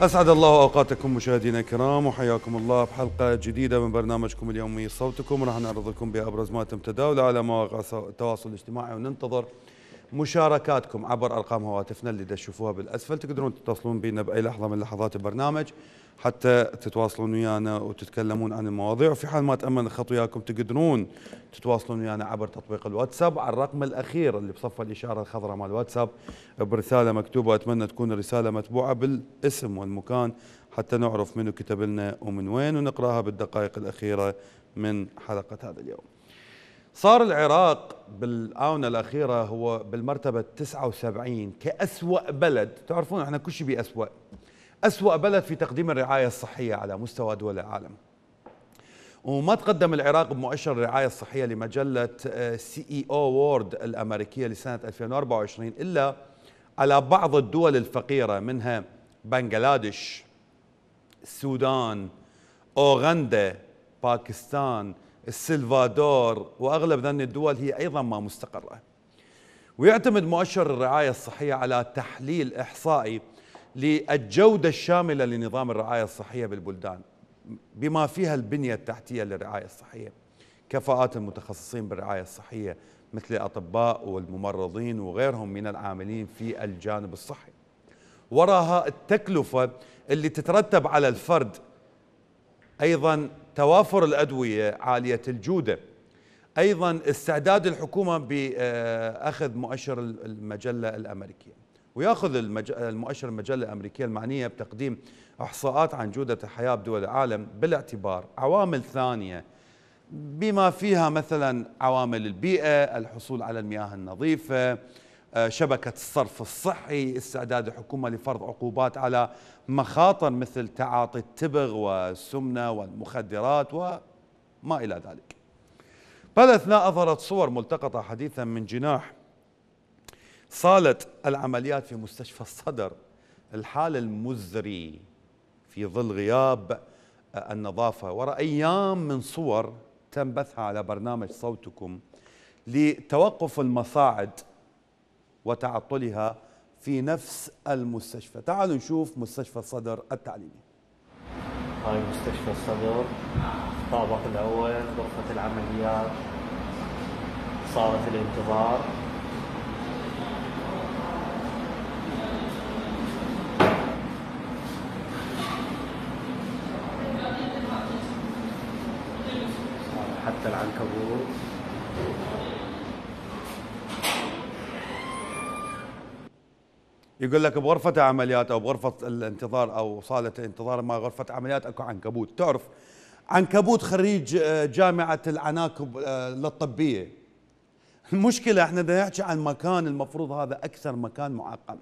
أسعد الله أوقاتكم مشاهدينا الكرام وحياكم الله بحلقة جديدة من برنامجكم اليومي صوتكم راح نعرض لكم بأبرز ما تم تداوله على مواقع التواصل الاجتماعي وننتظر مشاركاتكم عبر أرقام هواتفنا اللي تشوفوها بالأسفل تقدرون تتصلون بنا بأي لحظة من لحظات البرنامج حتى تتواصلون ويانا وتتكلمون عن المواضيع وفي حال ما تأمن الخط وياكم تقدرون تتواصلون ويانا عبر تطبيق الواتساب على الرقم الأخير اللي بصف الإشارة الخضراء مال الواتساب برسالة مكتوبة أتمنى تكون الرسالة متبوعة بالاسم والمكان حتى نعرف منو كتب لنا ومن وين ونقراها بالدقائق الأخيرة من حلقة هذا اليوم صار العراق بالآونة الأخيرة هو بالمرتبة 79 كأسوأ بلد تعرفون احنا كل شيء بأسوأ أسوأ بلد في تقديم الرعاية الصحية على مستوى دول العالم وما تقدم العراق بمؤشر الرعاية الصحية لمجلة آه، سي اي او وورد الأمريكية لسنة 2024 إلا على بعض الدول الفقيرة منها بنغلاديش السودان أوغندا باكستان السلفادور وأغلب ذن الدول هي أيضا ما مستقرة ويعتمد مؤشر الرعاية الصحية على تحليل إحصائي للجودة الشاملة لنظام الرعاية الصحية بالبلدان بما فيها البنية التحتية للرعاية الصحية كفاءات المتخصصين بالرعاية الصحية مثل الأطباء والممرضين وغيرهم من العاملين في الجانب الصحي وراها التكلفة اللي تترتب على الفرد أيضا توافر الأدوية عالية الجودة أيضا استعداد الحكومة بأخذ مؤشر المجلة الأمريكية وياخذ المج... المؤشر المجله الامريكيه المعنيه بتقديم احصاءات عن جوده الحياه بدول العالم بالاعتبار عوامل ثانيه بما فيها مثلا عوامل البيئه، الحصول على المياه النظيفه، آه، شبكه الصرف الصحي، استعداد الحكومه لفرض عقوبات على مخاطر مثل تعاطي التبغ والسمنه والمخدرات وما الى ذلك. بالاثناء اظهرت صور ملتقطه حديثا من جناح صالت العمليات في مستشفى الصدر الحال المزري في ظل غياب النظافة وراء أيام من صور تم بثها على برنامج صوتكم لتوقف المصاعد وتعطلها في نفس المستشفى تعالوا نشوف مستشفى الصدر التعليمي هاي مستشفى الصدر الطابق الأول غرفة العمليات صالة الانتظار العنكبوت يقول لك بغرفة عمليات أو بغرفة الانتظار أو صالة الانتظار ما غرفة عمليات أكو عنكبوت تعرف عنكبوت خريج آه، جامعة العناكب آه، للطبية المشكلة احنا بدنا نحكي عن مكان المفروض هذا أكثر مكان معقم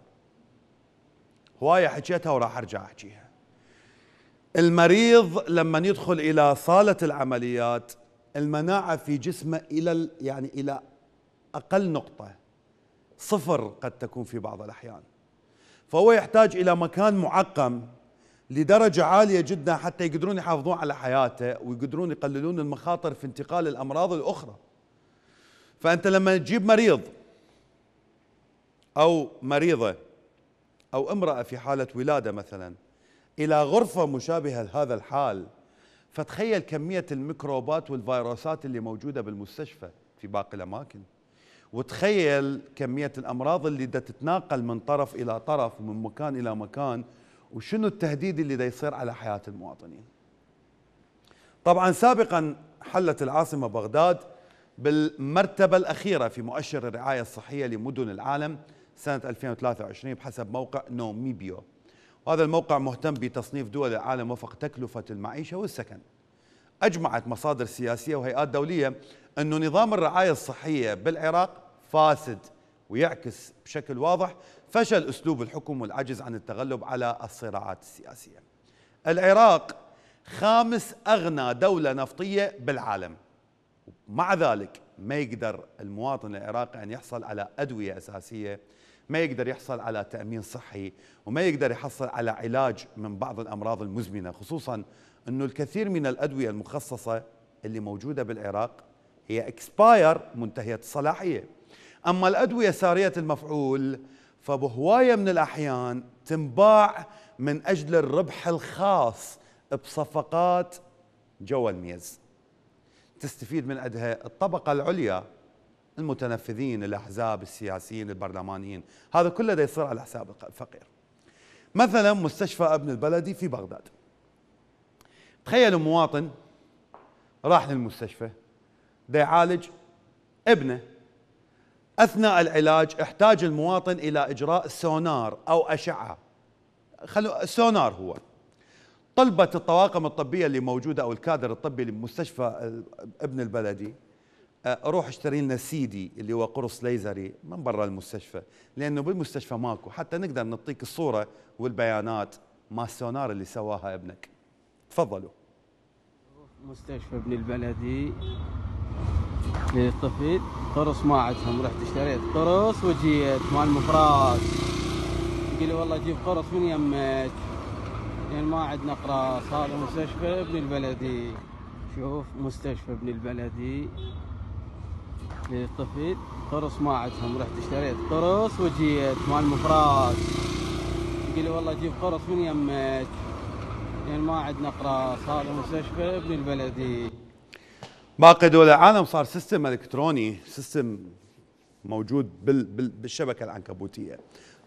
هواية حكيتها وراح أرجع أحكيها المريض لما يدخل إلى صالة العمليات المناعة في جسمه إلى يعني إلى أقل نقطة صفر قد تكون في بعض الأحيان فهو يحتاج إلى مكان معقم لدرجة عالية جدا حتى يقدرون يحافظون على حياته ويقدرون يقللون المخاطر في انتقال الأمراض الأخرى فأنت لما تجيب مريض أو مريضة أو امرأة في حالة ولادة مثلا إلى غرفة مشابهة لهذا الحال فتخيل كمية الميكروبات والفيروسات اللي موجودة بالمستشفى في باقي الأماكن وتخيل كمية الأمراض اللي دا تتناقل من طرف إلى طرف ومن مكان إلى مكان وشنو التهديد اللي دا يصير على حياة المواطنين طبعا سابقا حلت العاصمة بغداد بالمرتبة الأخيرة في مؤشر الرعاية الصحية لمدن العالم سنة 2023 بحسب موقع نوميبيو وهذا الموقع مهتم بتصنيف دول العالم وفق تكلفة المعيشة والسكن أجمعت مصادر سياسية وهيئات دولية أن نظام الرعاية الصحية بالعراق فاسد ويعكس بشكل واضح فشل أسلوب الحكم والعجز عن التغلب على الصراعات السياسية العراق خامس أغنى دولة نفطية بالعالم مع ذلك ما يقدر المواطن العراقي أن يحصل على أدوية أساسية ما يقدر يحصل على تأمين صحي وما يقدر يحصل على علاج من بعض الأمراض المزمنة خصوصا أنه الكثير من الأدوية المخصصة اللي موجودة بالعراق هي اكسباير منتهية الصلاحية أما الأدوية سارية المفعول فبهواية من الأحيان تنباع من أجل الربح الخاص بصفقات جوا الميز تستفيد من أدها الطبقة العليا المتنفذين الأحزاب السياسيين البرلمانيين هذا كله دا يصير على حساب الفقير مثلا مستشفى ابن البلدي في بغداد تخيلوا مواطن راح للمستشفى دا يعالج ابنه اثناء العلاج احتاج المواطن الى اجراء سونار او اشعه خلو سونار هو طلبت الطواقم الطبيه اللي موجوده او الكادر الطبي لمستشفى ابن البلدي آه، روح اشتري لنا سيدي اللي هو قرص ليزري من برا المستشفى لانه بالمستشفى ماكو حتى نقدر نعطيك الصوره والبيانات ما السونار اللي سواها ابنك تفضلوا مستشفى ابن البلدي للطفل قرص ما عندهم رحت اشتريت قرص وجيت مال مفراس قال لي والله جيب قرص من يمك لان يعني ما عندنا قراص هذا مستشفى ابن البلدي شوف مستشفى ابن البلدي لطفي قرص ما عندهم رحت اشتريت قرص وجيت مال المفراس قلت لي والله جيب قرص من يمك لان يعني ما عندنا قراص هذا مستشفى ابن البلدي باقي دول العالم صار سيستم الكتروني سيستم موجود بال بال بالشبكه العنكبوتيه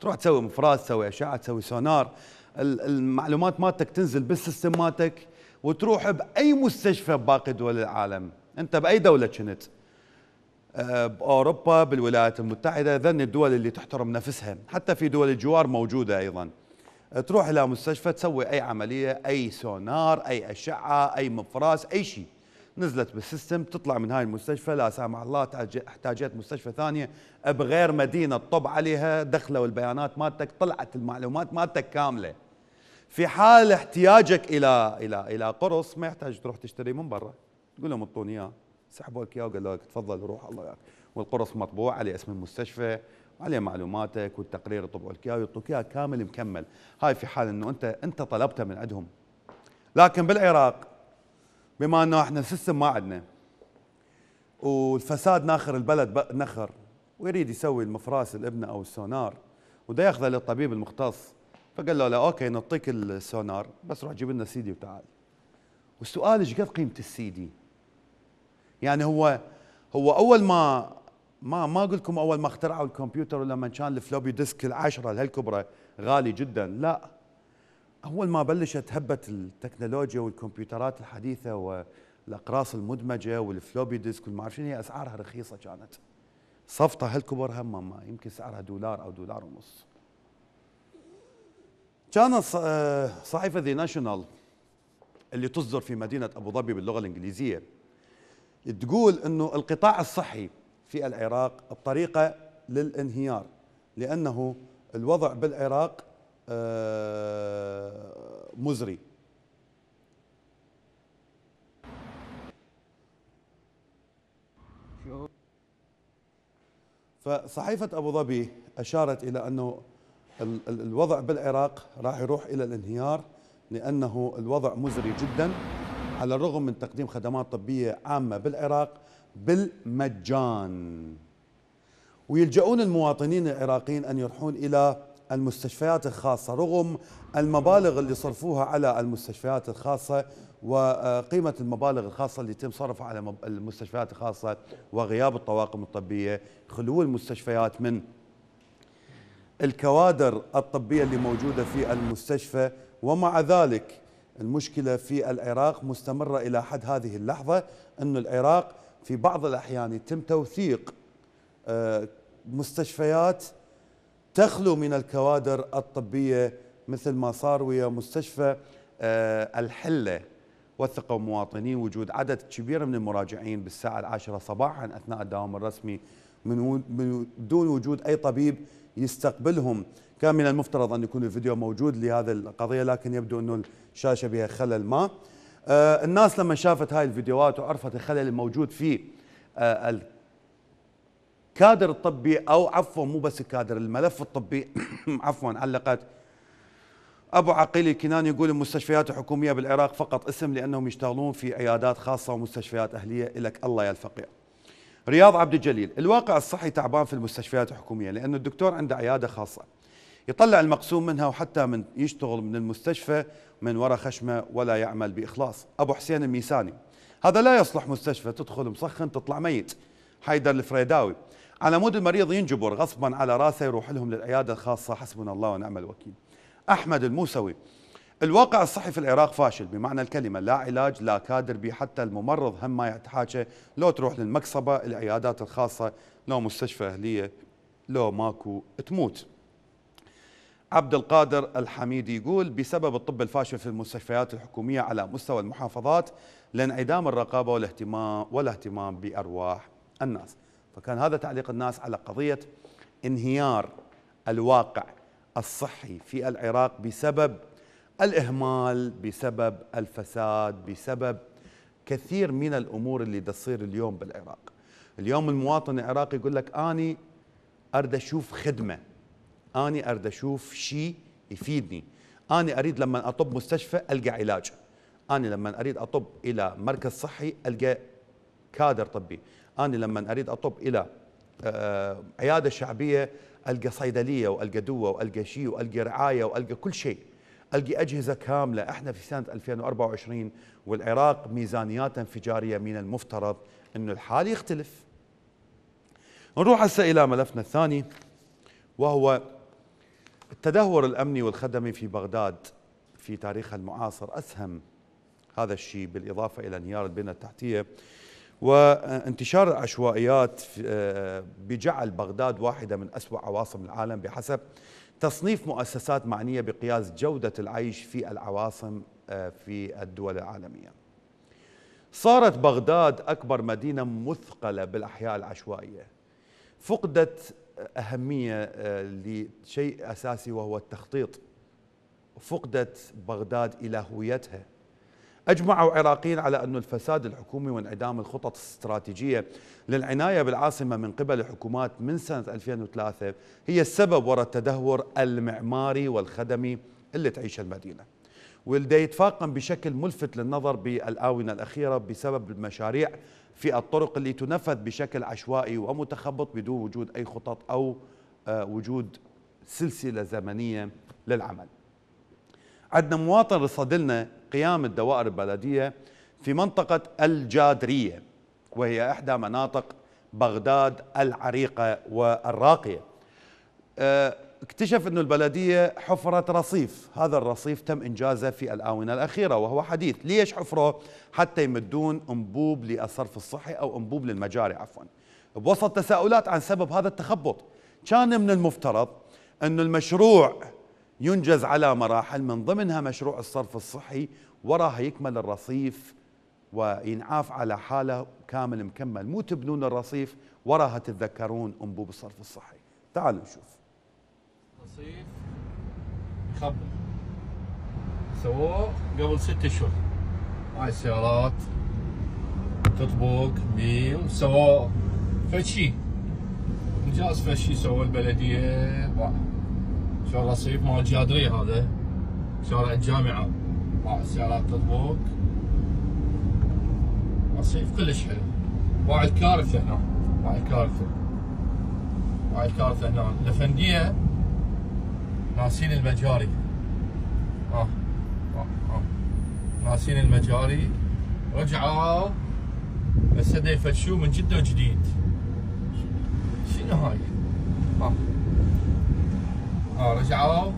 تروح تسوي مفراز تسوي اشعه تسوي سونار المعلومات مالتك تنزل بالسيستم مالتك وتروح باي مستشفى بباقي دول العالم انت باي دوله كنت باوروبا آه، بالولايات المتحده ذن الدول اللي تحترم نفسها حتى في دول الجوار موجوده ايضا آه، تروح الى مستشفى تسوي اي عمليه اي سونار اي اشعه اي مفراس اي شيء نزلت بالسيستم تطلع من هاي المستشفى لا سامح الله احتاجت مستشفى ثانيه بغير مدينه طب عليها دخلوا البيانات مالتك طلعت المعلومات مالتك كامله في حال احتياجك الى الى الى قرص ما يحتاج تروح تشتري من برا تقول لهم اعطوني اياه سحبوا لك اياه وقالوا لك تفضل روح الله وياك والقرص مطبوع عليه اسم المستشفى وعليه معلوماتك والتقرير يطبعوا لك اياه ويعطوك اياه كامل مكمل هاي في حال انه انت انت طلبته من عندهم لكن بالعراق بما انه احنا سيستم ما عندنا والفساد ناخر البلد نخر ويريد يسوي المفراس الابنه او السونار وده ياخذه للطبيب المختص فقال له لا اوكي نعطيك السونار بس روح جيب لنا سيدي وتعال والسؤال ايش قد قيمه السيدي؟ يعني هو هو اول ما ما ما اقول لكم اول ما اخترعوا الكمبيوتر ولما كان الفلوبي ديسك العشرة هالكبرى غالي جدا لا اول ما بلشت هبه التكنولوجيا والكمبيوترات الحديثه والاقراص المدمجه والفلوبي ديسك والما اعرف شنو اسعارها رخيصه كانت صفطه هالكبر هم ما يمكن سعرها دولار او دولار ونص كانت آه، صحيفه ذا ناشونال اللي تصدر في مدينه ابو ظبي باللغه الانجليزيه تقول انه القطاع الصحي في العراق بطريقه للانهيار لانه الوضع بالعراق آه، مزري فصحيفة أبو ظبي أشارت إلى أنه الوضع بالعراق راح يروح إلى الانهيار لأنه الوضع مزري جداً على الرغم من تقديم خدمات طبية عامة بالعراق بالمجان ويلجؤون المواطنين العراقيين أن يروحون إلى المستشفيات الخاصة رغم المبالغ اللي صرفوها على المستشفيات الخاصة وقيمة آه، المبالغ الخاصة اللي يتم صرفها على المستشفيات الخاصة وغياب الطواقم الطبية خلو المستشفيات من الكوادر الطبية اللي موجودة في المستشفى ومع ذلك المشكلة في العراق مستمرة إلى حد هذه اللحظة أن العراق في بعض الأحيان يتم توثيق آه، مستشفيات تخلو من الكوادر الطبية مثل ما صار ويا مستشفى آه، الحلة وثقوا مواطنين وجود عدد كبير من المراجعين بالساعة العاشرة صباحا أثناء الدوام الرسمي من دون وجود أي طبيب يستقبلهم كان من المفترض أن يكون الفيديو موجود لهذه القضية لكن يبدو أنه الشاشة بها خلل ما آه الناس لما شافت هاي الفيديوهات وعرفت الخلل الموجود في آه الكادر الطبي أو عفوا مو بس الكادر الملف الطبي عفوا علقت أبو عقيل الكناني يقول المستشفيات الحكومية بالعراق فقط اسم لأنهم يشتغلون في عيادات خاصة ومستشفيات أهلية إلك الله يا الفقير رياض عبد الجليل الواقع الصحي تعبان في المستشفيات الحكوميه لانه الدكتور عنده عياده خاصه يطلع المقسوم منها وحتى من يشتغل من المستشفى من وراء خشمه ولا يعمل باخلاص ابو حسين الميساني هذا لا يصلح مستشفى تدخل مسخن تطلع ميت حيدر الفريداوي على مود المريض ينجبر غصبا على راسه يروح لهم للعياده الخاصه حسبنا الله ونعم الوكيل احمد الموسوي الواقع الصحي في العراق فاشل بمعنى الكلمة لا علاج لا كادر به حتى الممرض هم ما يتحاشى لو تروح للمقصبة العيادات الخاصة لو مستشفى أهلية لو ماكو تموت عبد القادر الحميدي يقول بسبب الطب الفاشل في المستشفيات الحكومية على مستوى المحافظات لانعدام الرقابة والاهتمام والاهتمام بأرواح الناس فكان هذا تعليق الناس على قضية انهيار الواقع الصحي في العراق بسبب الإهمال بسبب الفساد بسبب كثير من الأمور اللي تصير اليوم بالعراق اليوم المواطن العراقي يقول لك أني أريد أشوف خدمة أني أريد أشوف شيء يفيدني أني أريد لما أطب مستشفى ألقى علاج أني لما أريد أطب إلى مركز صحي ألقى كادر طبي أني لما أريد أطب إلى آه، عيادة شعبية ألقى صيدلية وألقى دواء وألقى شيء وألقى رعاية وألقى كل شيء القي اجهزه كامله احنا في سنه 2024 والعراق ميزانياته انفجاريه من المفترض انه الحال يختلف نروح هسه الى ملفنا الثاني وهو التدهور الامني والخدمي في بغداد في تاريخها المعاصر اسهم هذا الشيء بالاضافه الى انهيار البنى التحتيه وانتشار العشوائيات آه، بجعل بغداد واحده من اسوا عواصم العالم بحسب تصنيف مؤسسات معنية بقياس جودة العيش في العواصم آه، في الدول العالمية صارت بغداد أكبر مدينة مثقلة بالأحياء العشوائية فقدت أهمية آه، لشيء أساسي وهو التخطيط فقدت بغداد إلى هويتها أجمعوا عراقيين على أن الفساد الحكومي وانعدام الخطط الاستراتيجية للعناية بالعاصمة من قبل الحكومات من سنة 2003 هي السبب وراء التدهور المعماري والخدمي اللي تعيشه المدينة واللي يتفاقم بشكل ملفت للنظر بالآونة الأخيرة بسبب المشاريع في الطرق اللي تنفذ بشكل عشوائي ومتخبط بدون وجود أي خطط أو آه، وجود سلسلة زمنية للعمل عندنا مواطن رصد لنا قيام الدوائر البلدية في منطقة الجادرية وهي إحدى مناطق بغداد العريقة والراقية أه، اكتشف أن البلدية حفرت رصيف هذا الرصيف تم إنجازه في الآونة الأخيرة وهو حديث ليش حفره حتى يمدون أنبوب للصرف الصحي أو أنبوب للمجاري عفوا بوسط تساؤلات عن سبب هذا التخبط كان من المفترض أن المشروع ينجز على مراحل من ضمنها مشروع الصرف الصحي وراها يكمل الرصيف وينعاف على حاله كامل مكمل مو تبنون الرصيف وراها تتذكرون انبوب الصرف الصحي تعالوا نشوف رصيف خبر سووه قبل ست اشهر هاي السيارات تطبق بيم سووه فشي انجاز فشي سووه البلديه شارع الصيف مال جادري هذا شارع الجامعة مع السيارات تطبق رصيف كلش حلو وايد كارثة هنا وايد كارثة وايد كارثة هنا الأفندية ناسين المجاري اه اه اه ناسين المجاري رجعوا بس يفتشوه من جدة وجديد شنو هاي؟ اه ها رجعوا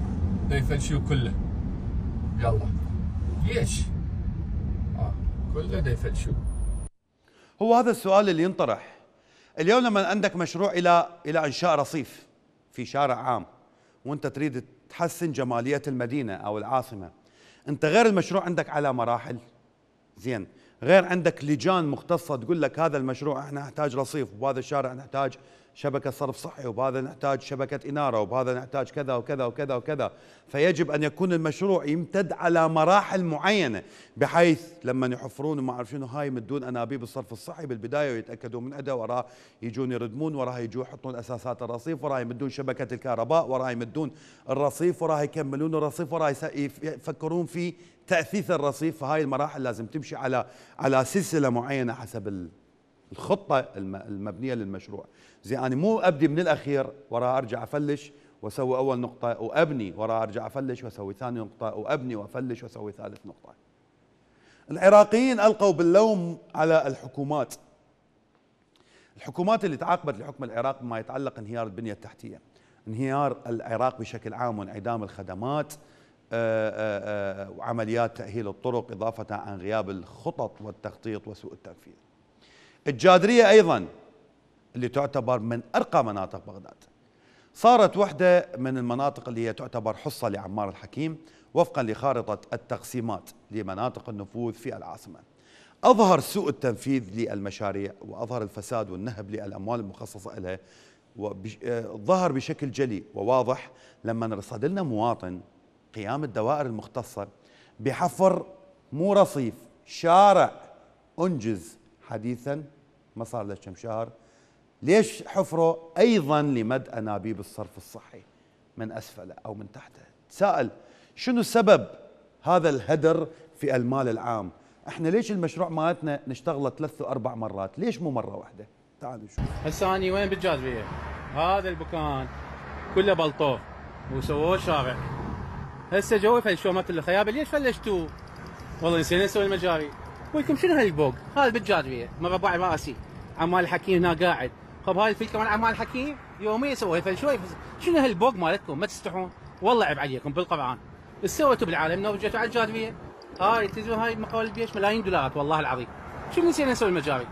ديفنشيو كله يلا ليش؟ اه كله ديفنشيو هو هذا السؤال اللي ينطرح اليوم لما عندك مشروع الى الى انشاء رصيف في شارع عام وانت تريد تحسن جماليه المدينه او العاصمه انت غير المشروع عندك على مراحل زين غير عندك لجان مختصه تقول لك هذا المشروع احنا نحتاج رصيف وهذا الشارع نحتاج شبكه صرف صحي وبهذا نحتاج شبكه اناره وبهذا نحتاج كذا وكذا وكذا وكذا فيجب ان يكون المشروع يمتد على مراحل معينه بحيث لما يحفرون وما اعرف شنو هاي يمدون انابيب الصرف الصحي بالبدايه ويتاكدوا من أدى وراه يجون يردمون وراه يجوا يحطون اساسات الرصيف وراه يمدون شبكه الكهرباء وراه يمدون الرصيف وراه يكملون الرصيف وراه يفكرون في تاثيث الرصيف فهاي المراحل لازم تمشي على على سلسله معينه حسب الخطه المبنيه للمشروع زي انا مو ابدي من الاخير ورا ارجع افلش واسوي اول نقطه وابني ورا ارجع افلش واسوي ثاني نقطه وابني وافلش واسوي ثالث نقطه العراقيين القوا باللوم على الحكومات الحكومات اللي تعاقبت لحكم العراق بما يتعلق انهيار البنيه التحتيه انهيار العراق بشكل عام وانعدام الخدمات آه، آه، آه، وعمليات تأهيل الطرق إضافة عن غياب الخطط والتخطيط وسوء التنفيذ الجادرية أيضا اللي تعتبر من أرقى مناطق بغداد صارت واحدة من المناطق اللي هي تعتبر حصة لعمار الحكيم وفقا لخارطة التقسيمات لمناطق النفوذ في العاصمة أظهر سوء التنفيذ للمشاريع وأظهر الفساد والنهب للأموال المخصصة لها آه، ظهر بشكل جلي وواضح لما رصد لنا مواطن قيام الدوائر المختصة بحفر مو رصيف شارع أنجز حديثا ما صار له كم شهر ليش حفره ايضا لمد انابيب الصرف الصحي من اسفله او من تحته تساءل شنو سبب هذا الهدر في المال العام احنا ليش المشروع مالتنا نشتغله ثلاث واربع مرات ليش مو مره واحده تعالوا نشوف هسه اني وين بالجاذبيه هذا البكان كله بلطو وسووه شارع هسه جوي فلشوه مثل الخيابه ليش فلشتوه والله نسينا نسوي المجاري ويكم شنو هالبوق؟ هذا بالجاذبيه مربع راسي عمال الحكيم هنا قاعد خب هاي في كمان عمال الحكيم يوميا يسويها شوي شنو هالبوق مالتكم ما تستحون والله عيب عليكم بالقران ايش سويتوا بالعالم رجعتوا على الجاذبيه هاي تزون هاي مقاول البيش ملايين دولارات والله العظيم شو نسينا نسوي المجاري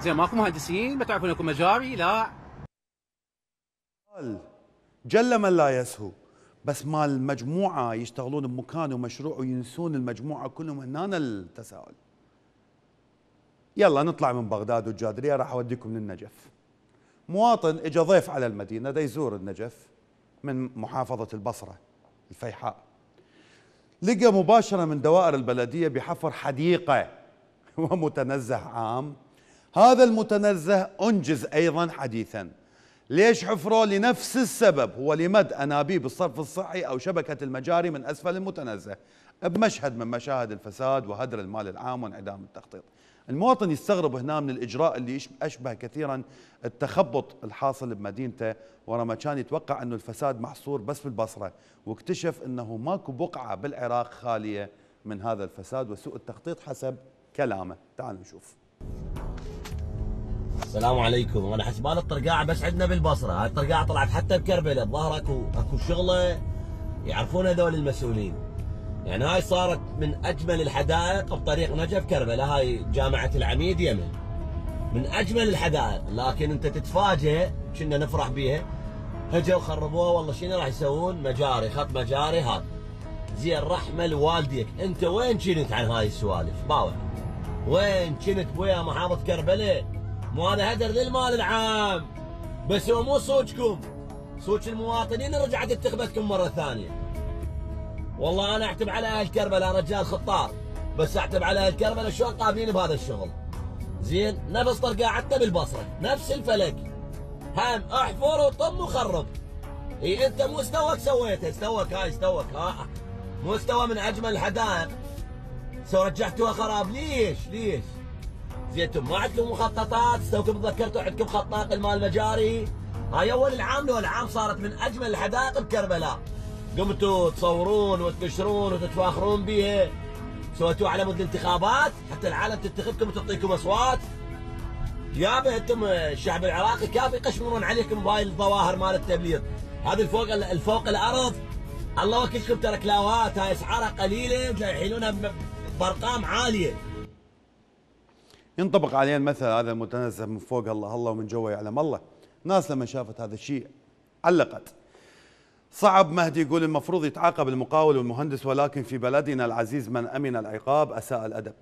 زين ماكو مهندسين ما تعرفون اكو مجاري لا جل من لا يسهو بس مال مجموعه يشتغلون بمكان ومشروع وينسون المجموعه كلهم هنا التساؤل يلا نطلع من بغداد والجادريه راح اوديكم للنجف مواطن اجى ضيف على المدينه دا يزور النجف من محافظه البصره الفيحاء لقى مباشره من دوائر البلديه بحفر حديقه ومتنزه عام هذا المتنزه انجز ايضا حديثا ليش حفره لنفس السبب هو لمد انابيب الصرف الصحي او شبكه المجاري من اسفل المتنزه بمشهد من مشاهد الفساد وهدر المال العام وانعدام التخطيط المواطن يستغرب هنا من الإجراء اللي أشبه كثيرا التخبط الحاصل بمدينته ورما كان يتوقع أنه الفساد محصور بس بالبصرة واكتشف أنه ماكو بقعة بالعراق خالية من هذا الفساد وسوء التخطيط حسب كلامه تعالوا نشوف السلام عليكم انا حسبان الطرقاعه بس عندنا بالبصره هاي الطرقاعه طلعت حتى بكربله الظاهر اكو اكو شغله يعرفون هذول المسؤولين يعني هاي صارت من أجمل الحدائق بطريق نجف كربلاء هاي جامعة العميد يمن من أجمل الحدائق لكن أنت تتفاجئ كنا نفرح بيها هجوا خربوها والله شنو راح يسوون مجاري خط مجاري هذا زين رحمة لوالديك أنت وين كنت عن هاي السوالف باوع وين كنت بويا محافظ كربلاء مو هذا هدر للمال العام بس هو مو صوتكم صوت المواطنين رجعت انتخبتكم مرة ثانية والله انا اعتب على اهل كربلاء رجال خطار بس اعتب على اهل كربلاء شلون قابلين بهذا الشغل زين نفس طرقه حتى بالبصره نفس الفلك هم احفر وطم وخرب اي انت استوك سويته استوك هاي استوك ها آه. مستوى من اجمل الحدائق سو رجعتوها خراب ليش ليش زيتم ما عندكم مخططات استوكم تذكرتوا عندكم خطاط المال المجاري هاي اول العام لو العام صارت من اجمل الحدائق بكربلاء قمتوا تصورون وتنشرون وتتفاخرون بها سويتوا على مود الانتخابات حتى العالم تتخذكم وتعطيكم اصوات يابا انتم الشعب العراقي كافي يقشمرون عليكم بهاي الظواهر مال التبليغ هذه فوق فوق الارض الله وكلكم ترى كلاوات هاي اسعارها قليله يحيلونها بارقام عاليه ينطبق علينا المثل هذا المتنزه من فوق الله الله ومن جوا يعلم الله ناس لما شافت هذا الشيء علقت صعب مهدي يقول المفروض يتعاقب المقاول والمهندس ولكن في بلدنا العزيز من أمن العقاب أساء الأدب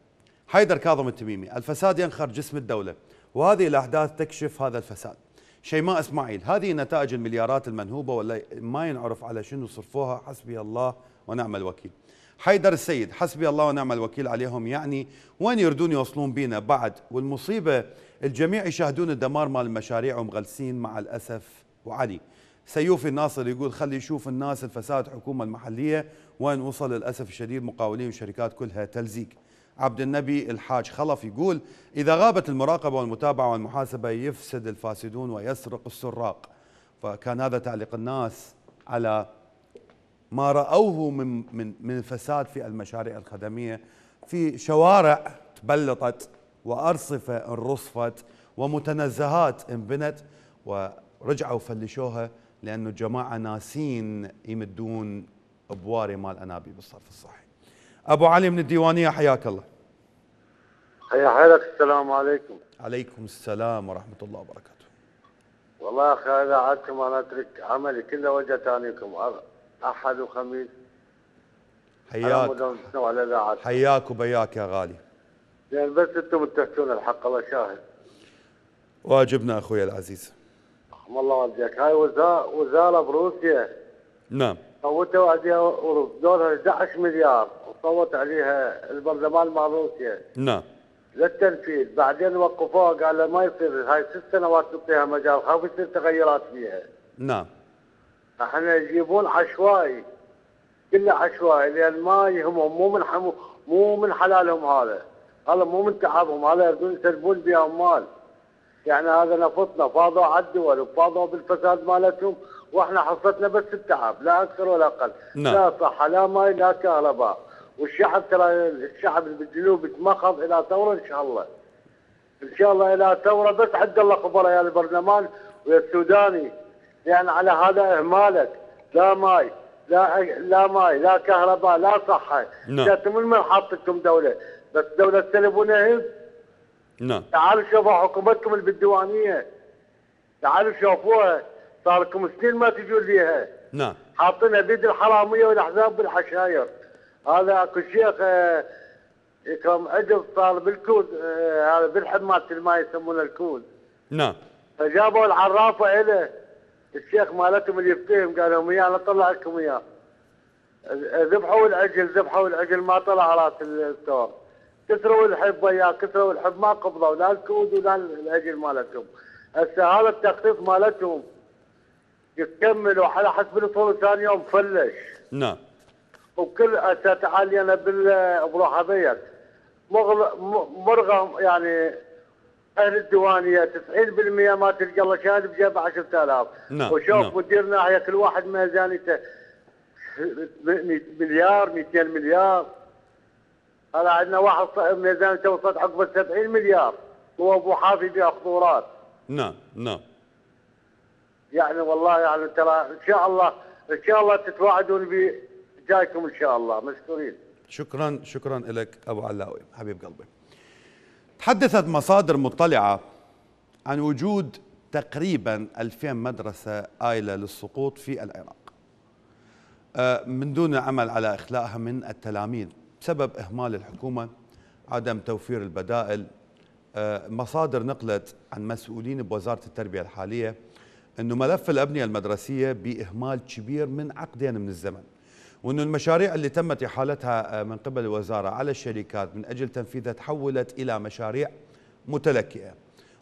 حيدر كاظم التميمي الفساد ينخر جسم الدولة وهذه الأحداث تكشف هذا الفساد شيماء إسماعيل هذه نتائج المليارات المنهوبة ولا ما ينعرف على شنو صرفوها حسبي الله ونعم الوكيل حيدر السيد حسبي الله ونعم الوكيل عليهم يعني وين يردون يوصلون بينا بعد والمصيبة الجميع يشاهدون الدمار مال المشاريع ومغلسين مع الأسف وعلي سيوفي الناصر يقول خلي يشوف الناس الفساد حكومة المحلية وين وصل للأسف الشديد مقاولين وشركات كلها تلزيق عبد النبي الحاج خلف يقول إذا غابت المراقبة والمتابعة والمحاسبة يفسد الفاسدون ويسرق السراق فكان هذا تعليق الناس على ما رأوه من, من, من الفساد في المشاريع الخدمية في شوارع تبلطت وأرصفة انرصفت ومتنزهات انبنت ورجعوا فلشوها لانه الجماعه ناسين يمدون بواري مال انابيب الصرف الصحي. ابو علي من الديوانيه حياك الله. حيا حيلك السلام عليكم. عليكم السلام ورحمه الله وبركاته. والله اخي إذا عادكم انا اترك عملي كله وجه ثانيكم احد وخميس حياك حياك وبياك يا غالي يعني بس انتم تحكون الحق الله شاهد واجبنا اخوي العزيز نعم، الله والديك هاي وزاره بروسيا نعم صوتوا عليها دورها 11 مليار وصوت عليها البرلمان مع روسيا نعم للتنفيذ بعدين وقفوها قال ما يصير هاي ست سنوات نعطيها مجال خاف يصير تغيرات فيها نعم احنا يجيبون عشوائي كله عشوائي لان ما يهمهم مو من حمو مو من حلالهم هذا هذا مو من تعبهم هذا يريدون يسلبون بها مال يعني هذا نفطنا فاضوا على الدول وفاضوا بالفساد مالتهم واحنا حصتنا بس التعب لا اكثر ولا اقل نعم. لا صحه لا ماي لا كهرباء والشعب ترى الشعب بالجنوب يتمخض الى ثوره ان شاء الله ان شاء الله الى ثوره بس عد الله خبر يا البرلمان ويا السوداني يعني على هذا اهمالك لا ماي لا لا ماي لا كهرباء لا صحه نعم. من حاطتكم دوله بس دوله تلفونها نعم تعالوا شوفوا حكومتكم اللي بالديوانيه تعالوا شوفوها صار لكم سنين ما تجون ليها نعم حاطينها بيد الحراميه والاحزاب بالحشاير هذا اكو شيخ كم اكرام طالب صار بالكود آه، هذا بالحب بالحمات الماء يسمونه الكود نعم فجابوا العرافه له الشيخ مالتهم اللي يفتيهم قال لهم اياه انا لكم اياه ذبحوا العجل ذبحوا العجل ما طلع راس الثور كثروا الحب يا كثروا الحب ما قبضوا لا الكود ولا الاجل مالتهم هسه هذا التخطيط مالتهم يكملوا على حسب الوصول ثاني يوم فلش نعم وكل تعالي انا بالبروحه بيت مرغم يعني اهل الديوانيه 90% ما تلقى الله شاهد بجيبه 10000 نعم وشوف نا. نعم. مدير ناحيه كل واحد ميزانيته مليار 200 مليار هلا عندنا واحد ميزان توسط عقب 70 مليار هو ابو حافي بأخطورات نعم نعم يعني والله يعني ترى ان شاء الله ان شاء الله تتواعدون بجايكم ان شاء الله مشكورين شكرا شكرا لك ابو علاوي حبيب قلبي تحدثت مصادر مطلعه عن وجود تقريبا 2000 مدرسه آيله للسقوط في العراق آه، من دون عمل على اخلاءها من التلاميذ بسبب إهمال الحكومة عدم توفير البدائل آه، مصادر نقلت عن مسؤولين بوزارة التربية الحالية أنه ملف الأبنية المدرسية بإهمال كبير من عقدين من الزمن وأنه المشاريع اللي تمت إحالتها آه، من قبل الوزارة على الشركات من أجل تنفيذها تحولت إلى مشاريع متلكئة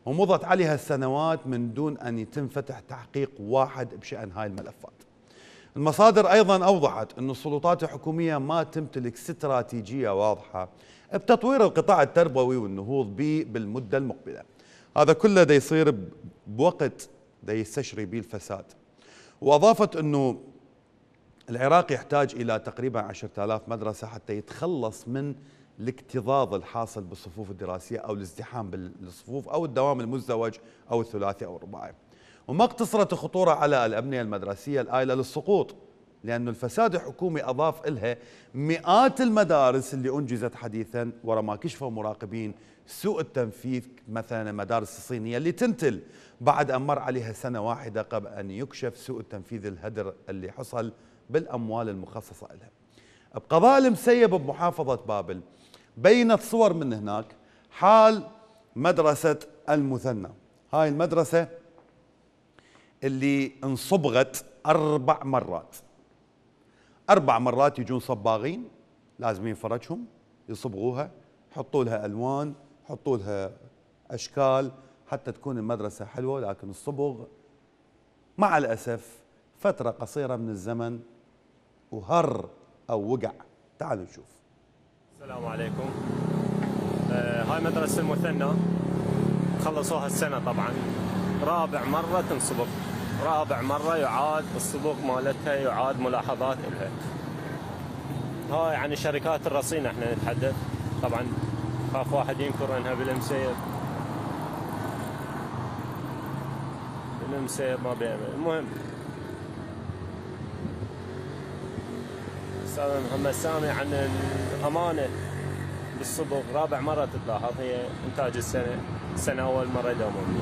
ومضت عليها السنوات من دون أن يتم فتح تحقيق واحد بشأن هاي الملفات المصادر أيضا أوضحت أن السلطات الحكومية ما تمتلك استراتيجية واضحة بتطوير القطاع التربوي والنهوض به بالمدة المقبلة هذا كله دا يصير بوقت دا يستشري به الفساد وأضافت أنه العراق يحتاج إلى تقريبا 10000 مدرسة حتى يتخلص من الاكتظاظ الحاصل بالصفوف الدراسية أو الازدحام بالصفوف أو الدوام المزدوج أو الثلاثي أو الرباعي وما اقتصرت الخطورة على الأبنية المدرسية الآيلة للسقوط لأن الفساد الحكومي أضاف إلها مئات المدارس اللي أنجزت حديثا وراء ما كشفوا مراقبين سوء التنفيذ مثلا مدارس الصينية اللي تنتل بعد أن مر عليها سنة واحدة قبل أن يكشف سوء التنفيذ الهدر اللي حصل بالأموال المخصصة لها بقضاء المسيب بمحافظة بابل بينت صور من هناك حال مدرسة المثنى هاي المدرسة اللي انصبغت اربع مرات اربع مرات يجون صباغين لازم ينفرجهم يصبغوها يحطوا لها الوان يحطوا لها اشكال حتى تكون المدرسه حلوه لكن الصبغ مع الاسف فتره قصيره من الزمن وهر او وقع تعالوا نشوف السلام عليكم آه هاي مدرسه المثنى خلصوها السنه طبعا رابع مره تنصبغ رابع مرة يعاد السبوق مالتها يعاد ملاحظات إلها هاي يعني شركات الرصينة احنا نتحدث طبعا خاف واحد ينكر انها بالمسير بالمسير ما بيعمل المهم استاذ محمد سامي عن الامانه بالصبغ رابع مره تتلاحظ هي انتاج السنه السنه اول مره دوما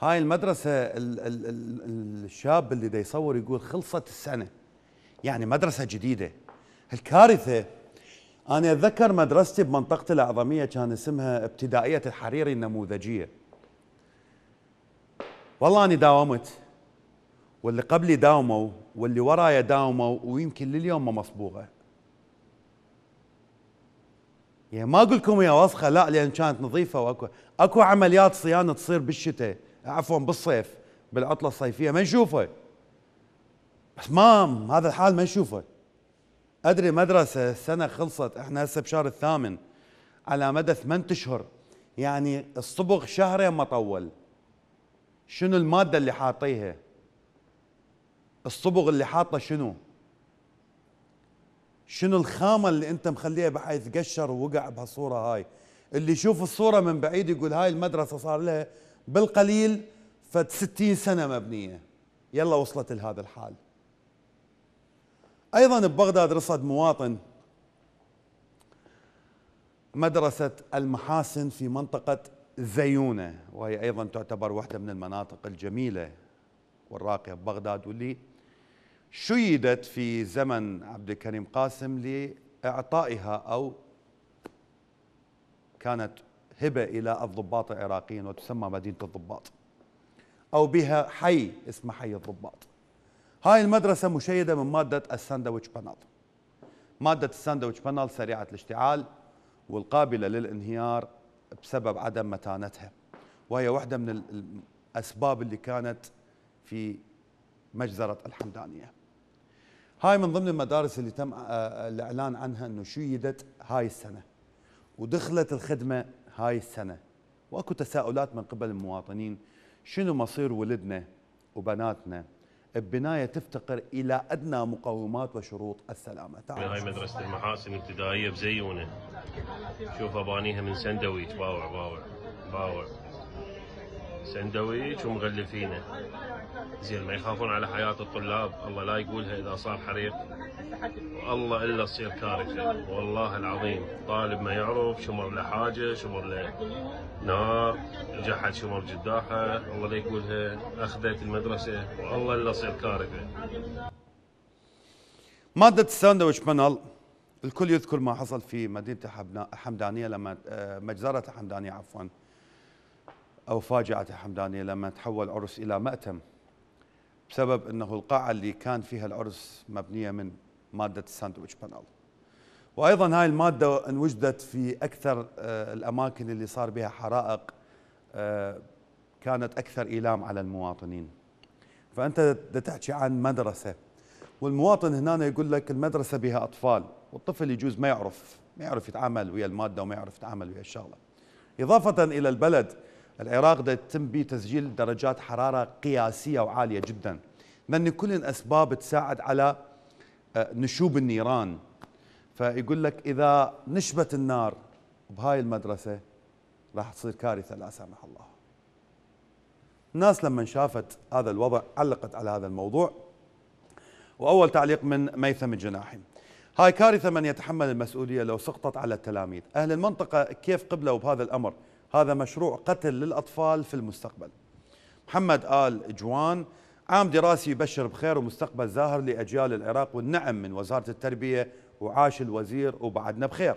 هاي المدرسة الـ الـ الـ الشاب اللي دا يصور يقول خلصت السنة يعني مدرسة جديدة الكارثة أنا أتذكر مدرستي بمنطقة الأعظمية كان اسمها ابتدائية الحريري النموذجية والله أنا داومت واللي قبلي داوموا واللي ورايا داوموا ويمكن لليوم ما مصبوغة يعني ما أقول لكم يا وصخة لا لأن كانت نظيفة وأكو أكو عمليات صيانة تصير بالشتاء عفوا بالصيف بالعطله الصيفيه ما نشوفه بس مام هذا الحال ما نشوفه ادري مدرسه السنه خلصت احنا هسه بشهر الثامن على مدى ثمان اشهر يعني الصبغ شهرين ما طول شنو الماده اللي حاطيها الصبغ اللي حاطه شنو شنو الخامه اللي انت مخليها بحيث قشر ووقع بهالصوره هاي اللي يشوف الصوره من بعيد يقول هاي المدرسه صار لها بالقليل فد 60 سنه مبنيه يلا وصلت لهذا الحال ايضا ببغداد رصد مواطن مدرسه المحاسن في منطقه زيونه وهي ايضا تعتبر واحده من المناطق الجميله والراقيه ببغداد واللي شيدت في زمن عبد الكريم قاسم لاعطائها او كانت هبة إلى الضباط العراقيين وتسمى مدينة الضباط أو بها حي اسمه حي الضباط هاي المدرسة مشيدة من مادة الساندويتش بانال مادة الساندويتش بانال سريعة الاشتعال والقابلة للانهيار بسبب عدم متانتها وهي واحدة من الأسباب اللي كانت في مجزرة الحمدانية هاي من ضمن المدارس اللي تم آه، آه، الإعلان عنها أنه شيدت هاي السنة ودخلت الخدمة هاي السنه واكو تساؤلات من قبل المواطنين شنو مصير ولدنا وبناتنا البنايه تفتقر الى ادنى مقومات وشروط السلامه تعال هاي مدرسه المحاسن الابتدائيه بزيونه شوف ابانيها من سندوي باوع باوع باوع سندويش ومغلفينه زين ما يخافون على حياة الطلاب الله لا يقولها إذا صار حريق والله إلا تصير كارثة والله العظيم طالب ما يعرف شمر له حاجة شمر له نار جحد شمر جداحة الله لا يقولها أخذت المدرسة والله إلا تصير كارثة مادة الساندويتش بانل الكل يذكر ما حصل في مدينة حمدانية لما آه، مجزرة الحمدانية عفواً أو فاجعة حمدانية لما تحول عرس إلى مأتم بسبب أنه القاعة اللي كان فيها العرس مبنية من مادة الساندويتش بانل وأيضا هاي المادة انوجدت في أكثر آه، الأماكن اللي صار بها حرائق آه، كانت أكثر إيلام على المواطنين فأنت تحكي عن مدرسة والمواطن هنا يقول لك المدرسة بها أطفال والطفل يجوز ما يعرف ما يعرف يتعامل ويا المادة وما يعرف يتعامل ويا الشغلة إضافة إلى البلد العراق ده يتم به تسجيل درجات حرارة قياسية وعالية جدا من كل الأسباب تساعد على آه، نشوب النيران فيقول لك إذا نشبت النار بهاي المدرسة راح تصير كارثة لا سمح الله الناس لما شافت هذا الوضع علقت على هذا الموضوع وأول تعليق من ميثم الجناحي هاي كارثة من يتحمل المسؤولية لو سقطت على التلاميذ أهل المنطقة كيف قبلوا بهذا الأمر هذا مشروع قتل للأطفال في المستقبل محمد آل جوان عام دراسي يبشر بخير ومستقبل زاهر لأجيال العراق والنعم من وزارة التربية وعاش الوزير وبعدنا بخير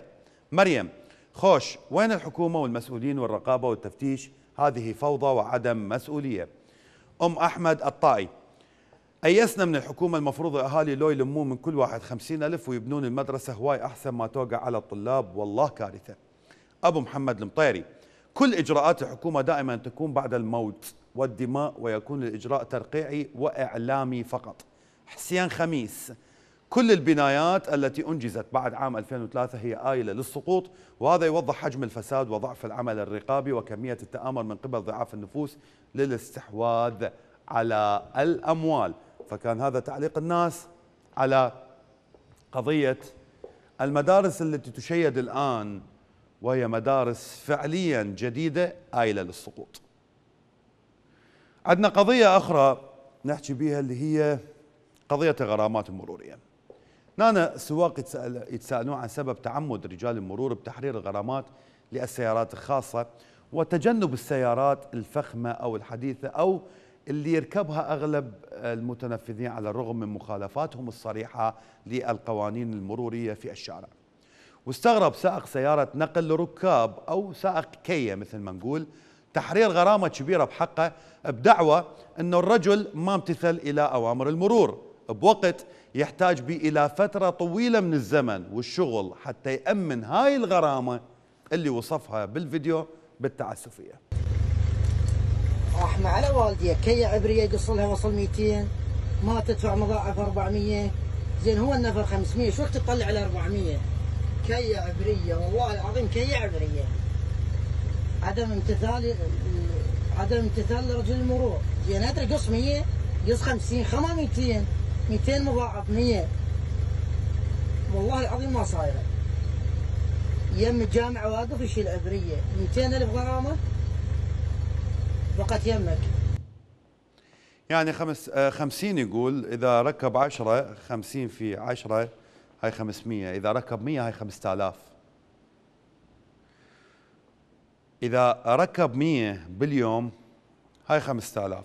مريم خوش وين الحكومة والمسؤولين والرقابة والتفتيش هذه فوضى وعدم مسؤولية أم أحمد الطائي أيسنا من الحكومة المفروض أهالي لو يلمون من كل واحد خمسين ألف ويبنون المدرسة هواي أحسن ما توقع على الطلاب والله كارثة أبو محمد المطيري كل إجراءات الحكومة دائما تكون بعد الموت والدماء ويكون الإجراء ترقيعي وإعلامي فقط حسين خميس كل البنايات التي أنجزت بعد عام 2003 هي آيلة للسقوط وهذا يوضح حجم الفساد وضعف العمل الرقابي وكمية التآمر من قبل ضعاف النفوس للاستحواذ على الأموال فكان هذا تعليق الناس على قضية المدارس التي تشيد الآن وهي مدارس فعليا جديدة آيلة للسقوط عندنا قضية أخرى نحكي بها اللي هي قضية غرامات المرورية هنا السواق يتساءلون عن سبب تعمد رجال المرور بتحرير الغرامات للسيارات الخاصة وتجنب السيارات الفخمة أو الحديثة أو اللي يركبها أغلب المتنفذين على الرغم من مخالفاتهم الصريحة للقوانين المرورية في الشارع واستغرب سائق سيارة نقل لركاب أو سائق كية مثل ما نقول تحرير غرامة كبيرة بحقه بدعوى أنه الرجل ما امتثل إلى أوامر المرور بوقت يحتاج به إلى فترة طويلة من الزمن والشغل حتى يأمن هاي الغرامة اللي وصفها بالفيديو بالتعسفية احنا على والدي كي عبرية يقصلها وصل 200 ما تدفع مضاعف 400 زين هو النفر 500 شو وقت تطلع على 400 كية عبرية والله العظيم كية عبرية عدم امتثال عدم امتثال لرجل المرور زين يعني ادري قص 100 قص 50 خما 200 200 مضاعف 100 والله العظيم ما صايره يم الجامع واقف يشيل عبريه 200 الف غرامه فقط يمك يعني خمس 50 آه، يقول اذا ركب 10 50 في 10 هاي 500 إذا ركب 100 هاي 5000 إذا ركب 100 باليوم هاي 5000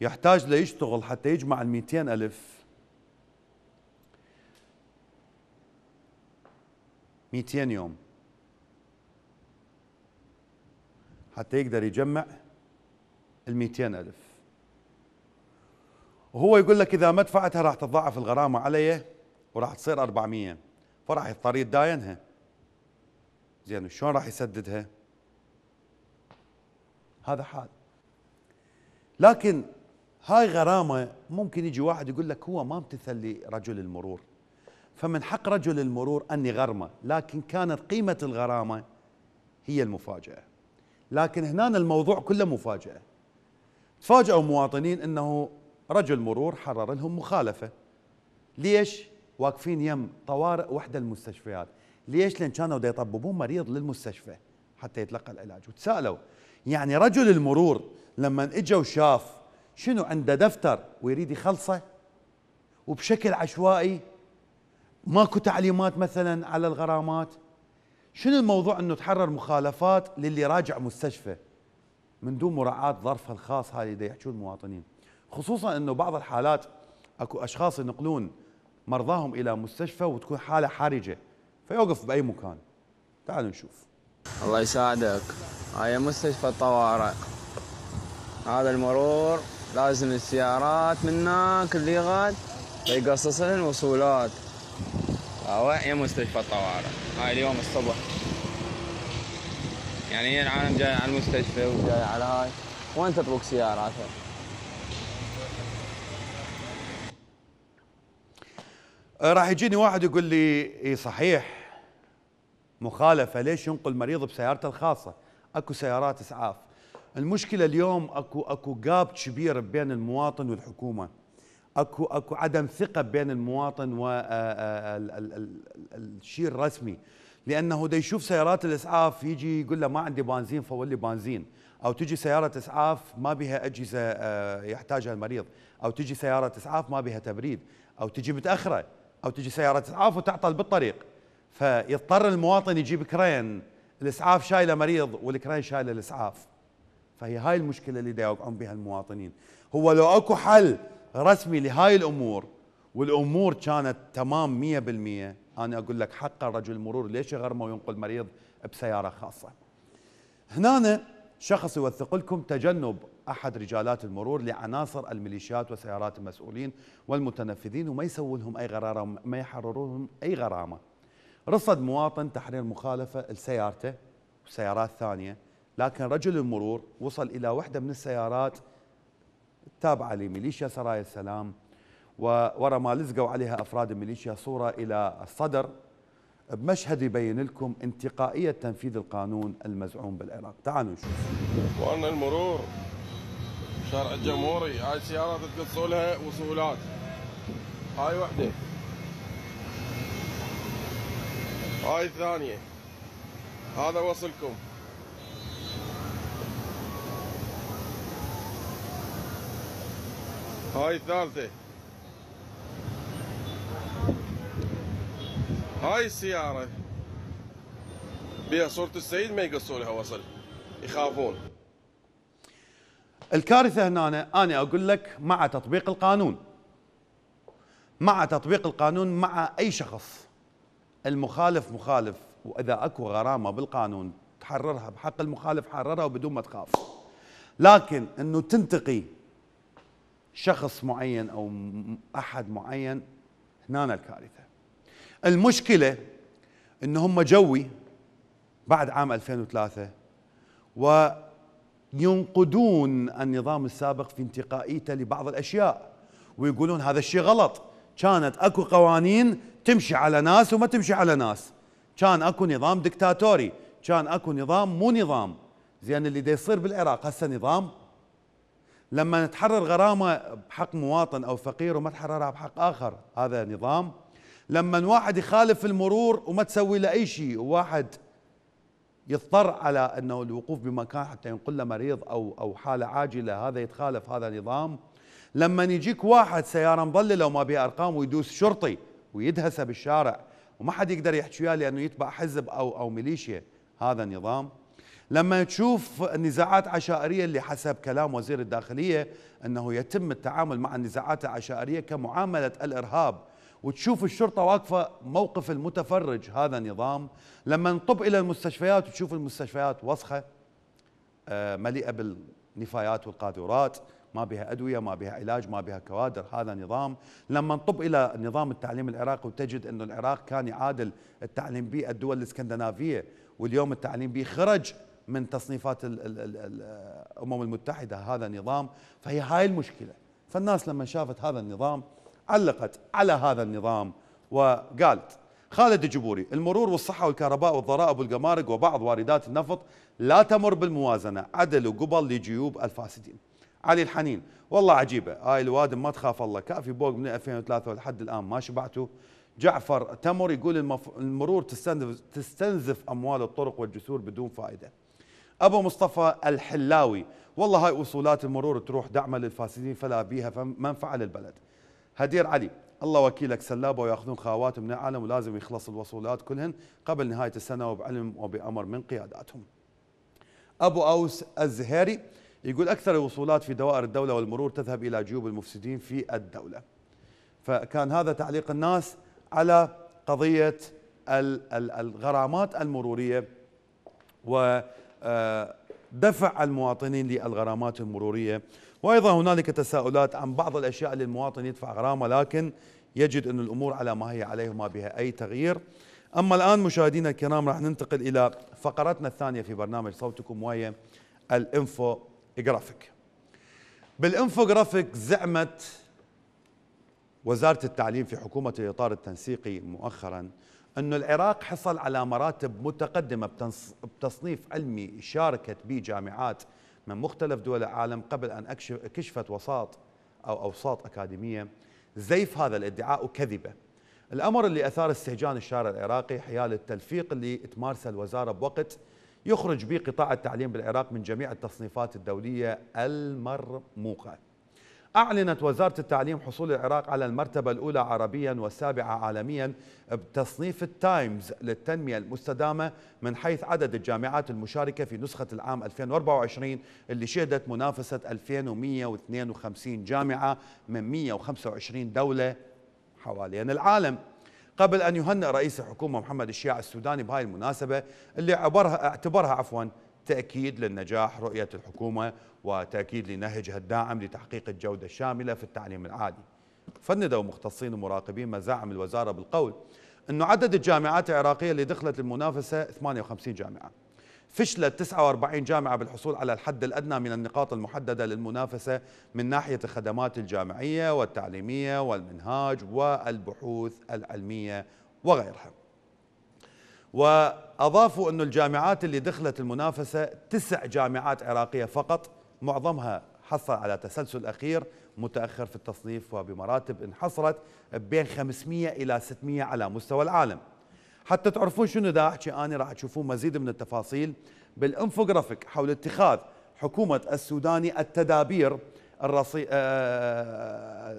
يحتاج ليشتغل حتى يجمع ال 200 ألف 200 يوم حتى يقدر يجمع ال 200 ألف وهو يقول لك إذا ما دفعتها راح تتضاعف الغرامة علي وراح تصير 400 فراح يضطر يتداينها زين شلون راح يسددها؟ هذا حال لكن هاي غرامه ممكن يجي واحد يقول لك هو ما امتثل لرجل المرور فمن حق رجل المرور ان يغرمه لكن كانت قيمه الغرامه هي المفاجاه لكن هنا الموضوع كله مفاجاه تفاجئوا مواطنين انه رجل مرور حرر لهم مخالفه ليش واقفين يم طوارئ وحده المستشفيات ليش لان كانوا يطببون مريض للمستشفى حتى يتلقى العلاج وتسالوا يعني رجل المرور لما اجى وشاف شنو عنده دفتر ويريد يخلصه وبشكل عشوائي ماكو تعليمات مثلا على الغرامات شنو الموضوع انه تحرر مخالفات للي راجع مستشفى من دون مراعاه ظرف الخاص هذه اللي يحكون المواطنين خصوصا انه بعض الحالات اكو اشخاص ينقلون مرضاهم الى مستشفى وتكون حاله حرجه فيوقف باي مكان تعالوا نشوف الله يساعدك هاي مستشفى الطوارئ هذا المرور لازم السيارات من هناك اللي غاد يقصص لهم وصولات يا مستشفى الطوارئ هاي اليوم الصبح يعني هي العالم جاي على المستشفى وجاي على هاي وين تطبق سياراتها راح يجيني واحد يقول لي اي صحيح مخالفه ليش ينقل مريض بسيارته الخاصه؟ اكو سيارات اسعاف. المشكله اليوم اكو اكو جاب كبير بين المواطن والحكومه. اكو اكو عدم ثقه بين المواطن و الشيء الرسمي لانه دا يشوف سيارات الاسعاف يجي يقول له ما عندي بنزين فولي بنزين او تجي سياره اسعاف ما بها اجهزه يحتاجها المريض او تجي سياره اسعاف ما بها تبريد او تجي متاخره او تجي سياره اسعاف وتعطل بالطريق فيضطر المواطن يجيب كرين الاسعاف شايله مريض والكرين شايله الاسعاف فهي هاي المشكله اللي يوقعون بها المواطنين هو لو اكو حل رسمي لهاي الامور والامور كانت تمام 100% انا اقول لك حق الرجل المرور ليش يغرمه وينقل مريض بسياره خاصه هنا شخص يوثق لكم تجنب أحد رجالات المرور لعناصر الميليشيات وسيارات المسؤولين والمتنفذين وما يسووا لهم أي غرارة ما يحررون أي غرامة رصد مواطن تحرير مخالفة لسيارته وسيارات ثانية لكن رجل المرور وصل إلى وحدة من السيارات التابعة لميليشيا سرايا السلام وورا ما لزقوا عليها أفراد الميليشيا صورة إلى الصدر بمشهد يبين لكم انتقائية تنفيذ القانون المزعوم بالعراق تعالوا نشوف وأنا المرور شارع الجمهوري هاي السيارات تقصوا لها وصولات هاي وحده هاي الثانيه هذا وصلكم هاي الثالثه هاي السياره بها صوره السيد ما يقصوا لها وصل يخافون الكارثه هنا أنا, انا اقول لك مع تطبيق القانون مع تطبيق القانون مع اي شخص المخالف مخالف واذا اكو غرامه بالقانون تحررها بحق المخالف حررها وبدون ما تخاف لكن انه تنتقي شخص معين او احد معين هنا الكارثه المشكله ان هم جوي بعد عام 2003 و ينقدون النظام السابق في انتقائيته لبعض الاشياء ويقولون هذا الشيء غلط كانت اكو قوانين تمشي على ناس وما تمشي على ناس كان اكو نظام دكتاتوري كان اكو نظام مو نظام زين اللي دي يصير بالعراق هسه نظام لما تحرر غرامه بحق مواطن او فقير وما تحررها بحق اخر هذا نظام لما واحد يخالف المرور وما تسوي له اي شيء وواحد يضطر على انه الوقوف بمكان حتى ينقل له مريض او او حاله عاجله هذا يتخالف هذا النظام لما يجيك واحد سياره مضلله وما بها ارقام ويدوس شرطي ويدهسه بالشارع وما حد يقدر يحكي وياه لانه يتبع حزب او او ميليشيا هذا النظام لما تشوف النزاعات عشائريه اللي حسب كلام وزير الداخليه انه يتم التعامل مع النزاعات العشائريه كمعامله الارهاب وتشوف الشرطة واقفة موقف المتفرج هذا نظام لما نطب إلى المستشفيات وتشوف المستشفيات وسخة آه، مليئة بالنفايات والقاذورات ما بها أدوية ما بها علاج ما بها كوادر هذا نظام لما نطب إلى نظام التعليم العراقي وتجد أن العراق كان يعادل التعليم به الدول الاسكندنافية واليوم التعليم به خرج من تصنيفات الأمم المتحدة هذا نظام فهي هاي المشكلة فالناس لما شافت هذا النظام علقت على هذا النظام وقالت خالد الجبوري المرور والصحة والكهرباء والضرائب والقمارق وبعض واردات النفط لا تمر بالموازنة عدل وقبل لجيوب الفاسدين علي الحنين والله عجيبة هاي الوادم ما تخاف الله كافي بوق من 2003 ولحد الآن ما شبعتوا جعفر تمر يقول المف... المرور تستنزف, تستنزف أموال الطرق والجسور بدون فائدة أبو مصطفى الحلاوي والله هاي وصولات المرور تروح دعمه للفاسدين فلا بيها منفعة للبلد هدير علي الله وكيلك سلابه وياخذون خاوات من العالم ولازم يخلص الوصولات كلهن قبل نهايه السنه وبعلم وبامر من قياداتهم. ابو اوس الزهيري يقول اكثر الوصولات في دوائر الدوله والمرور تذهب الى جيوب المفسدين في الدوله. فكان هذا تعليق الناس على قضيه الغرامات المروريه و آه، دفع المواطنين للغرامات المرورية وأيضا هنالك تساؤلات عن بعض الأشياء اللي المواطن يدفع غرامة لكن يجد أن الأمور على ما هي عليه وما بها أي تغيير أما الآن مشاهدينا الكرام راح ننتقل إلى فقرتنا الثانية في برنامج صوتكم وهي الانفو جرافيك بالإنفو جرافيك زعمت وزارة التعليم في حكومة الإطار التنسيقي مؤخرا أن العراق حصل على مراتب متقدمة بتصنيف علمي شاركت به جامعات من مختلف دول العالم قبل أن كشفت وساط أو أوساط أكاديمية زيف هذا الادعاء وكذبه الأمر اللي أثار استهجان الشارع العراقي حيال التلفيق اللي تمارسه الوزارة بوقت يخرج به قطاع التعليم بالعراق من جميع التصنيفات الدولية المرموقة أعلنت وزارة التعليم حصول العراق على المرتبة الأولى عربيا والسابعة عالميا بتصنيف التايمز للتنمية المستدامة من حيث عدد الجامعات المشاركة في نسخة العام 2024 اللي شهدت منافسة 2152 جامعة من 125 دولة حوالين العالم قبل أن يهنئ رئيس الحكومة محمد الشيع السوداني بهاي المناسبة اللي عبرها اعتبرها عفواً تأكيد للنجاح رؤية الحكومة وتأكيد لنهجها الداعم لتحقيق الجودة الشاملة في التعليم العالي فندوا مختصين ومراقبين مزاعم الوزارة بالقول أنه عدد الجامعات العراقية اللي دخلت المنافسة 58 جامعة فشلت 49 جامعة بالحصول على الحد الأدنى من النقاط المحددة للمنافسة من ناحية الخدمات الجامعية والتعليمية والمنهاج والبحوث العلمية وغيرها و أضافوا أن الجامعات اللي دخلت المنافسة تسع جامعات عراقية فقط معظمها حصل على تسلسل أخير متأخر في التصنيف وبمراتب انحصرت بين 500 إلى 600 على مستوى العالم حتى تعرفون شنو دا أحكي أنا راح تشوفون مزيد من التفاصيل بالإنفوغرافيك حول اتخاذ حكومة السوداني التدابير الرصي... آه،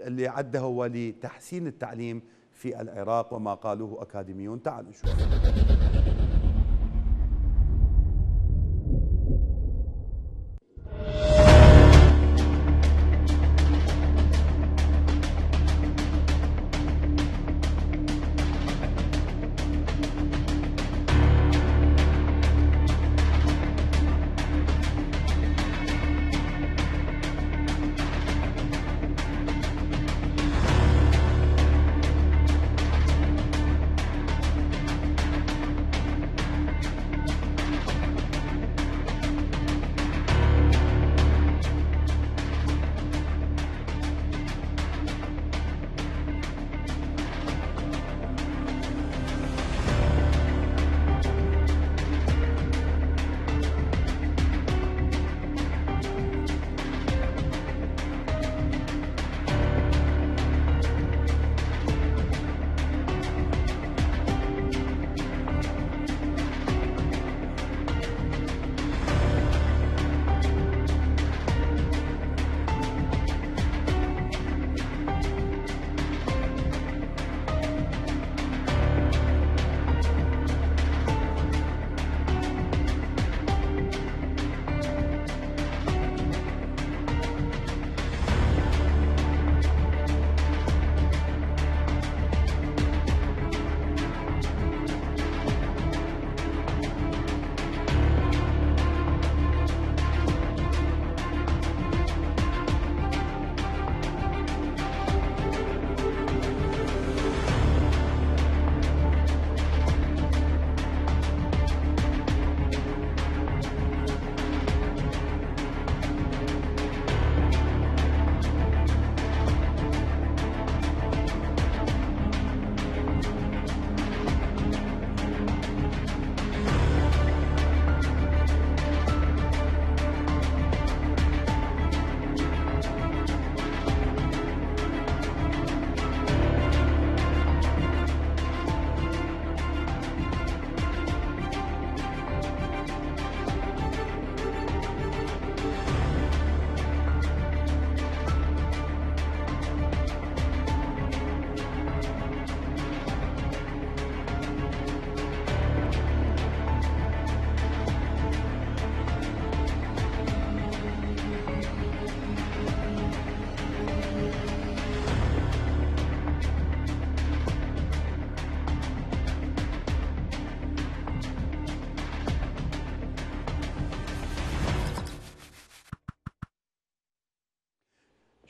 اللي عده هو لتحسين التعليم في العراق وما قالوه أكاديميون تعالوا نشوف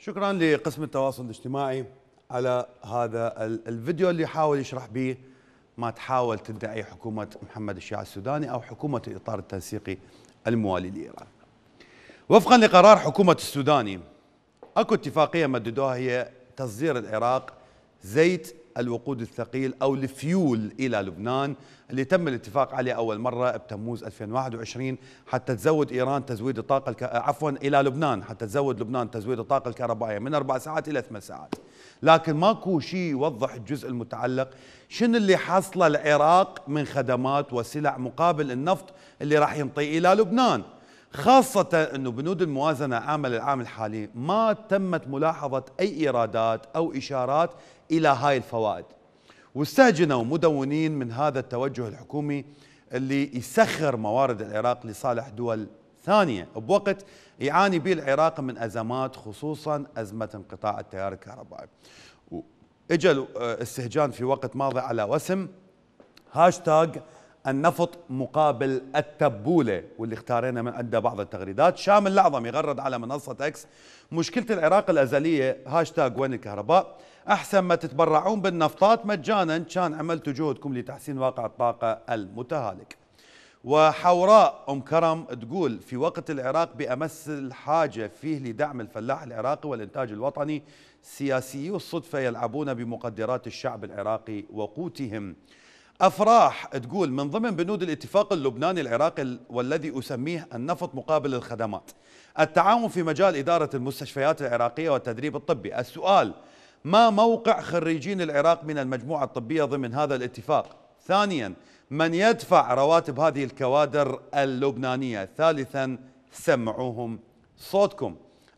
شكرا لقسم التواصل الاجتماعي على هذا الفيديو اللي حاول يشرح به ما تحاول تدعي حكومة محمد الشيعة السوداني أو حكومة الإطار التنسيقي الموالي لإيران وفقا لقرار حكومة السوداني أكو اتفاقية مددوها هي تصدير العراق زيت الوقود الثقيل أو الفيول إلى لبنان اللي تم الاتفاق عليه أول مرة بتموز 2021 حتى تزود إيران تزويد الطاقة الك... عفوا إلى لبنان حتى تزود لبنان تزويد الطاقة الكهربائية من أربع ساعات إلى ثمان ساعات لكن ماكو شيء يوضح الجزء المتعلق شنو اللي حصله العراق من خدمات وسلع مقابل النفط اللي راح ينطي إلى لبنان خاصة أنه بنود الموازنة عامل العام الحالي ما تمت ملاحظة أي إيرادات أو إشارات إلى هاي الفوائد واستهجنوا مدونين من هذا التوجه الحكومي اللي يسخر موارد العراق لصالح دول ثانية بوقت يعاني به العراق من أزمات خصوصا أزمة انقطاع التيار الكهربائي اجى آه، استهجان في وقت ماضي على وسم هاشتاج النفط مقابل التبولة واللي اختارينا من أدى بعض التغريدات شامل الأعظم يغرد على منصة أكس مشكلة العراق الأزلية هاشتاج وين الكهرباء أحسن ما تتبرعون بالنفطات مجانا كان عملتوا جهدكم لتحسين واقع الطاقة المتهالك وحوراء أم كرم تقول في وقت العراق بأمس الحاجة فيه لدعم الفلاح العراقي والإنتاج الوطني سياسيو الصدفة يلعبون بمقدرات الشعب العراقي وقوتهم أفراح تقول من ضمن بنود الاتفاق اللبناني العراقي والذي أسميه النفط مقابل الخدمات التعاون في مجال إدارة المستشفيات العراقية والتدريب الطبي السؤال ما موقع خريجين العراق من المجموعة الطبية ضمن هذا الاتفاق ثانيا من يدفع رواتب هذه الكوادر اللبنانية ثالثا سمعوهم صوتكم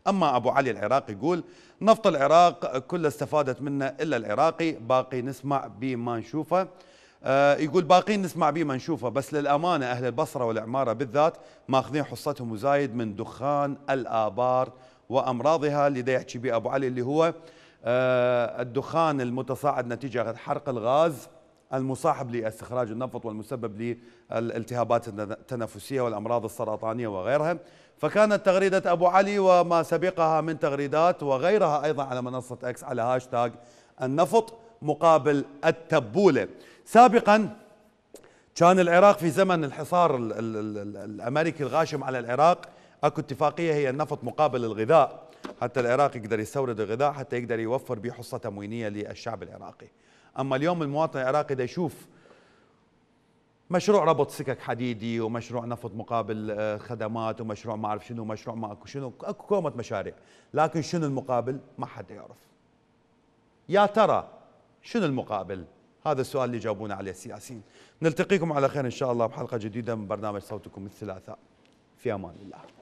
أما أبو علي العراقي يقول نفط العراق كل استفادت منه إلا العراقي باقي نسمع بما نشوفه آه، يقول باقين نسمع بيه ما نشوفه بس للأمانة أهل البصرة والعمارة بالذات ماخذين حصتهم وزايد من دخان الآبار وأمراضها اللي دا يحكي به أبو علي اللي هو آه، الدخان المتصاعد نتيجة حرق الغاز المصاحب لاستخراج النفط والمسبب للالتهابات التنفسية والأمراض السرطانية وغيرها فكانت تغريدة أبو علي وما سبقها من تغريدات وغيرها أيضا على منصة أكس على هاشتاج النفط مقابل التبولة سابقا كان العراق في زمن الحصار الـ الـ الـ الامريكي الغاشم على العراق اكو اتفاقيه هي النفط مقابل الغذاء حتى العراق يقدر يستورد الغذاء حتى يقدر يوفر به حصه تموينيه للشعب العراقي. اما اليوم المواطن العراقي اذا يشوف مشروع ربط سكك حديدي ومشروع نفط مقابل آه، خدمات ومشروع ما اعرف شنو مشروع ما اكو شنو اكو كومه مشاريع لكن شنو المقابل ما حد يعرف يا ترى شنو المقابل هذا السؤال اللي جاوبونا عليه السياسيين نلتقيكم على خير إن شاء الله بحلقة جديدة من برنامج صوتكم الثلاثاء في أمان الله